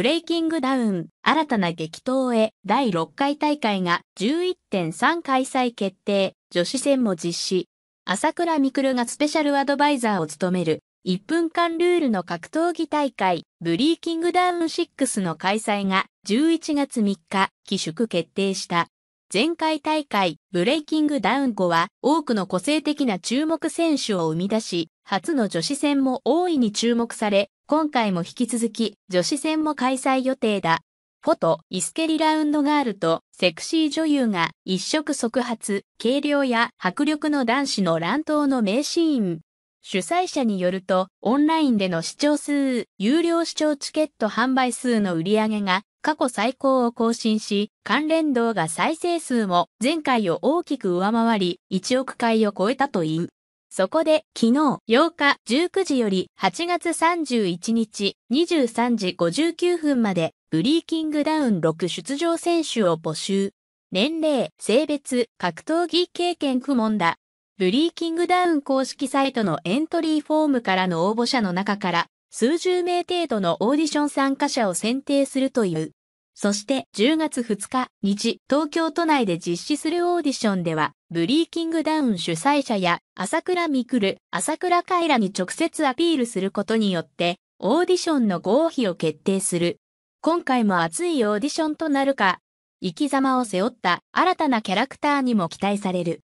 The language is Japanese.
ブレイキングダウン、新たな激闘へ第6回大会が11.3開催決定、女子戦も実施。朝倉未来がスペシャルアドバイザーを務める、1分間ルールの格闘技大会、ブリーキングダウン6の開催が11月3日、寄宿決定した。前回大会、ブレイキングダウン後は多くの個性的な注目選手を生み出し、初の女子戦も大いに注目され、今回も引き続き女子戦も開催予定だ。フォト、イスケリラウンドガールとセクシー女優が一触即発、軽量や迫力の男子の乱闘の名シーン。主催者によると、オンラインでの視聴数、有料視聴チケット販売数の売り上げが過去最高を更新し、関連動画再生数も前回を大きく上回り、1億回を超えたという。そこで、昨日8日19時より8月31日23時59分まで、ブリーキングダウン6出場選手を募集。年齢、性別、格闘技経験不問だ。ブリーキングダウン公式サイトのエントリーフォームからの応募者の中から、数十名程度のオーディション参加者を選定するという。そして10月2日日、東京都内で実施するオーディションでは、ブリーキングダウン主催者や、朝倉みくる、朝倉カイラに直接アピールすることによって、オーディションの合否を決定する。今回も熱いオーディションとなるか、生き様を背負った新たなキャラクターにも期待される。